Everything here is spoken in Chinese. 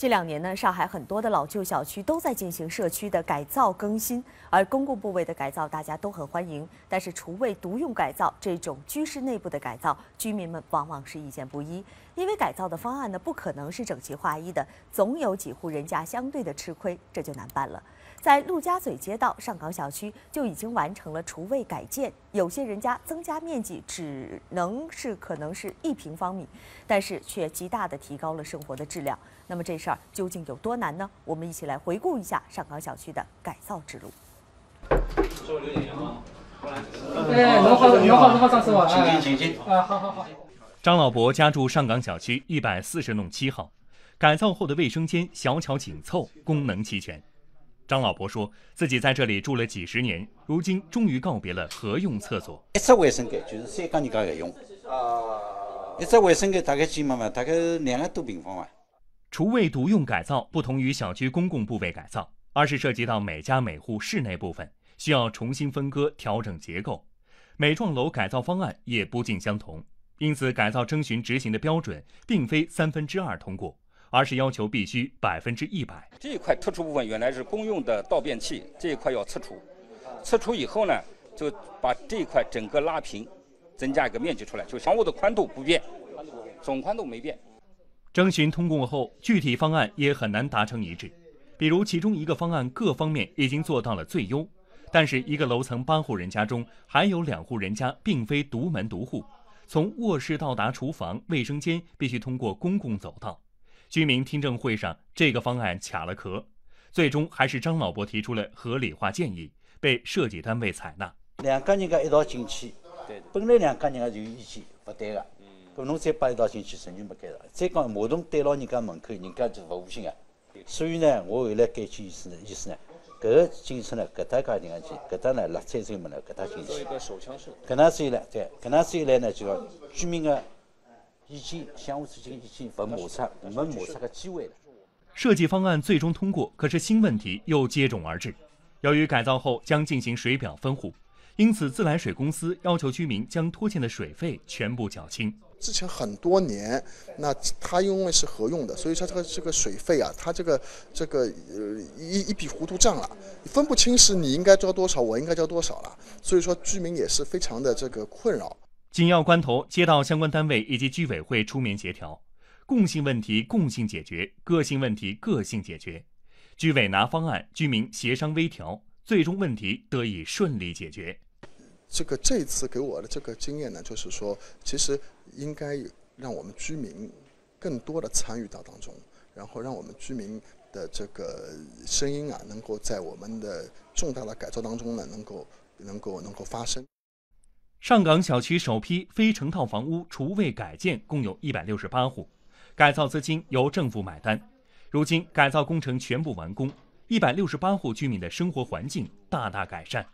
这两年呢，上海很多的老旧小区都在进行社区的改造更新，而公共部位的改造大家都很欢迎，但是厨卫独用改造这种居室内部的改造，居民们往往是意见不一。因为改造的方案呢，不可能是整齐划一的，总有几户人家相对的吃亏，这就难办了。在陆家嘴街道上港小区就已经完成了厨卫改建，有些人家增加面积只能是可能是一平方米，但是却极大的提高了生活的质量。那么这事儿究竟有多难呢？我们一起来回顾一下上港小区的改造之路。哎，请进请进啊，好好好。张老伯家住上港小区一百四十弄七号，改造后的卫生间小巧紧凑，功能齐全。张老伯说，自己在这里住了几十年，如今终于告别了合用厕所。一只卫生间就是三家人家合用啊，一只卫生间大概几亩嘛，大概两个多平方吧。厨卫独用改造不同于小区公共部位改造，而是涉及到每家每户室内部分，需要重新分割、调整结构，每幢楼改造方案也不尽相同。因此，改造征询执行的标准并非三分之二通过，而是要求必须百分之一百。这一块突出部分原来是公用的倒便器，这一块要拆除。拆除以后呢，就把这一块整个拉平，增加一个面积出来。就房屋的宽度不变，总宽度没变。征询通过后，具体方案也很难达成一致。比如，其中一个方案各方面已经做到了最优，但是一个楼层八户人家中，还有两户人家并非独门独户。从卧室到达厨房、卫生间必须通过公共走道。居民听证会上，这个方案卡了壳，最终还是张老伯提出了合理化建议，被设计单位采纳。两个人家一道进去，本来两个人家就有意见不对的，可侬再摆一道进去，完全没改造。再讲马桶对牢人家门口，人家就不卫生啊。所以呢，我后来改去意思呢，意思呢。个呢，个搭家去，搭呢呢，搭进去。来对，来呢，就居民的意见、相互之间意见分抹杀，没抹杀个机会了。设计方案最终通过，可是新问题又接踵而至。由于改造后将进行水表分户，因此自来水公司要求居民将拖欠的水费全部缴清。之前很多年，那他因为是合用的，所以说这个这个水费啊，他这个这个呃一一笔糊涂账了，分不清是你应该交多少，我应该交多少了，所以说居民也是非常的这个困扰。紧要关头，街道相关单位以及居委会出面协调，共性问题共性解决，个性问题个性解决，居委拿方案，居民协商微调，最终问题得以顺利解决。这个这次给我的这个经验呢，就是说，其实应该让我们居民更多的参与到当中，然后让我们居民的这个声音啊，能够在我们的重大的改造当中呢，能够能够能够发生。上港小区首批非成套房屋厨卫改建共有一百六十八户，改造资金由政府买单。如今改造工程全部完工，一百六十八户居民的生活环境大大改善。